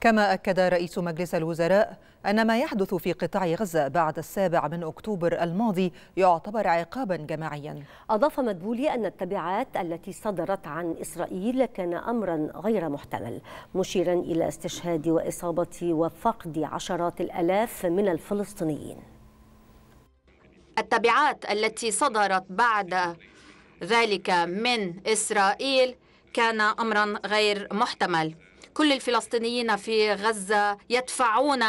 كما أكد رئيس مجلس الوزراء أن ما يحدث في قطاع غزة بعد السابع من أكتوبر الماضي يعتبر عقابا جماعيا أضاف مدبولي أن التبعات التي صدرت عن إسرائيل كان أمرا غير محتمل مشيرا إلى استشهاد وإصابة وفقد عشرات الألاف من الفلسطينيين التبعات التي صدرت بعد ذلك من إسرائيل كان أمرا غير محتمل كل الفلسطينيين في غزة يدفعون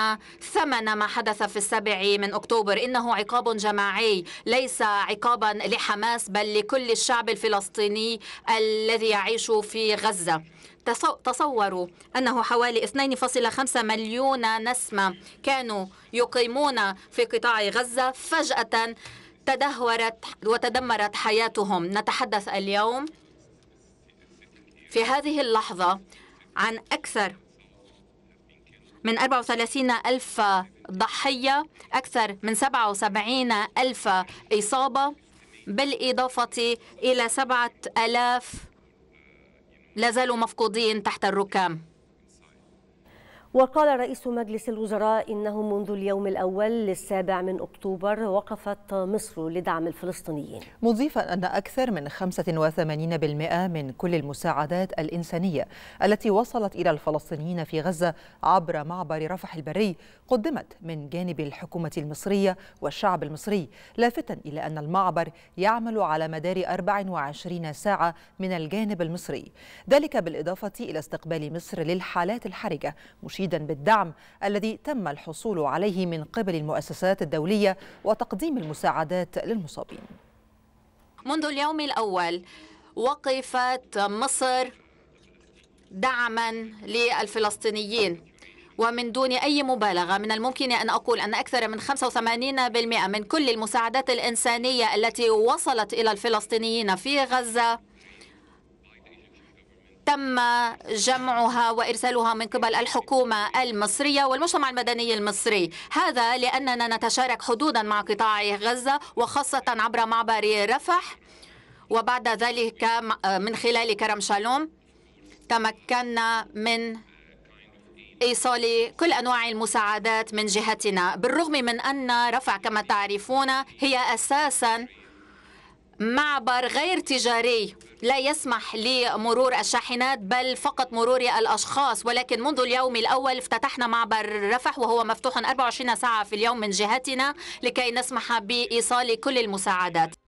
ثمن ما حدث في السابع من أكتوبر إنه عقاب جماعي ليس عقابا لحماس بل لكل الشعب الفلسطيني الذي يعيش في غزة تصوروا أنه حوالي 2.5 مليون نسمة كانوا يقيمون في قطاع غزة فجأة تدهورت وتدمرت حياتهم نتحدث اليوم في هذه اللحظة عن أكثر من 34 ألف ضحية أكثر من 77 ألف إصابة بالإضافة إلى 7 ألاف لازالوا مفقودين تحت الركام وقال رئيس مجلس الوزراء إنه منذ اليوم الأول للسابع من أكتوبر وقفت مصر لدعم الفلسطينيين مضيفا أن أكثر من 85% من كل المساعدات الإنسانية التي وصلت إلى الفلسطينيين في غزة عبر معبر رفح البري قدمت من جانب الحكومة المصرية والشعب المصري لافتا إلى أن المعبر يعمل على مدار 24 ساعة من الجانب المصري ذلك بالإضافة إلى استقبال مصر للحالات الحرجة مشيدا سعيدا بالدعم الذي تم الحصول عليه من قبل المؤسسات الدولية وتقديم المساعدات للمصابين منذ اليوم الأول وقفت مصر دعما للفلسطينيين ومن دون أي مبالغة من الممكن أن أقول أن أكثر من 85% من كل المساعدات الإنسانية التي وصلت إلى الفلسطينيين في غزة تم جمعها وإرسالها من قبل الحكومة المصرية والمجتمع المدني المصري هذا لأننا نتشارك حدودا مع قطاع غزة وخاصة عبر معبر رفح وبعد ذلك من خلال كرم شالوم تمكنا من إيصال كل أنواع المساعدات من جهتنا بالرغم من أن رفع كما تعرفون هي أساساً معبر غير تجاري لا يسمح لمرور الشاحنات بل فقط مرور الأشخاص ولكن منذ اليوم الأول افتتحنا معبر رفح وهو مفتوح 24 ساعة في اليوم من جهتنا لكي نسمح بإيصال كل المساعدات